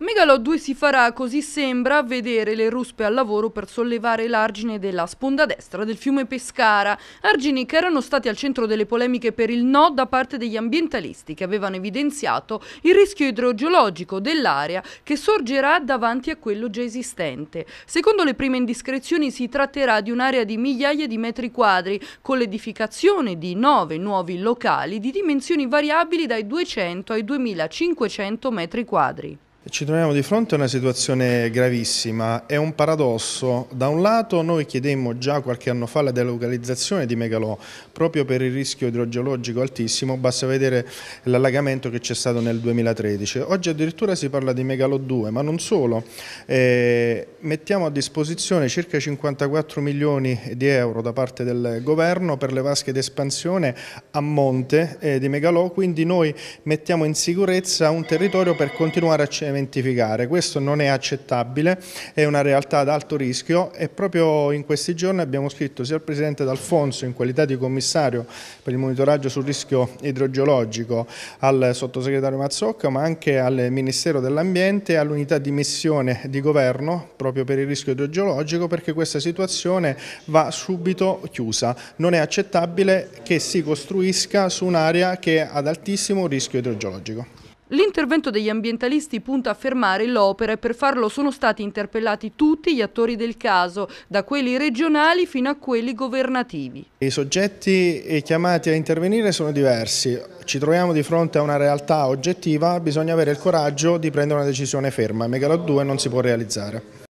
Megalo 2 si farà, così sembra, vedere le ruspe al lavoro per sollevare l'argine della sponda destra del fiume Pescara, argini che erano stati al centro delle polemiche per il no da parte degli ambientalisti che avevano evidenziato il rischio idrogeologico dell'area che sorgerà davanti a quello già esistente. Secondo le prime indiscrezioni si tratterà di un'area di migliaia di metri quadri con l'edificazione di nove nuovi locali di dimensioni variabili dai 200 ai 2500 metri quadri. Ci troviamo di fronte a una situazione gravissima, è un paradosso. Da un lato noi chiedemmo già qualche anno fa la delocalizzazione di Megalò, proprio per il rischio idrogeologico altissimo, basta vedere l'allagamento che c'è stato nel 2013. Oggi addirittura si parla di Megalò 2, ma non solo. Eh, mettiamo a disposizione circa 54 milioni di euro da parte del governo per le vasche d'espansione a monte eh, di Megalò, quindi noi mettiamo in sicurezza un territorio per continuare a cementare identificare. Questo non è accettabile, è una realtà ad alto rischio e proprio in questi giorni abbiamo scritto sia al Presidente D'Alfonso in qualità di commissario per il monitoraggio sul rischio idrogeologico al Sottosegretario Mazzocca ma anche al Ministero dell'Ambiente e all'unità di missione di governo proprio per il rischio idrogeologico perché questa situazione va subito chiusa. Non è accettabile che si costruisca su un'area che è ad altissimo rischio idrogeologico. L'intervento degli ambientalisti punta a fermare l'opera e per farlo sono stati interpellati tutti gli attori del caso, da quelli regionali fino a quelli governativi. I soggetti chiamati a intervenire sono diversi. Ci troviamo di fronte a una realtà oggettiva, bisogna avere il coraggio di prendere una decisione ferma. Megalod 2 non si può realizzare.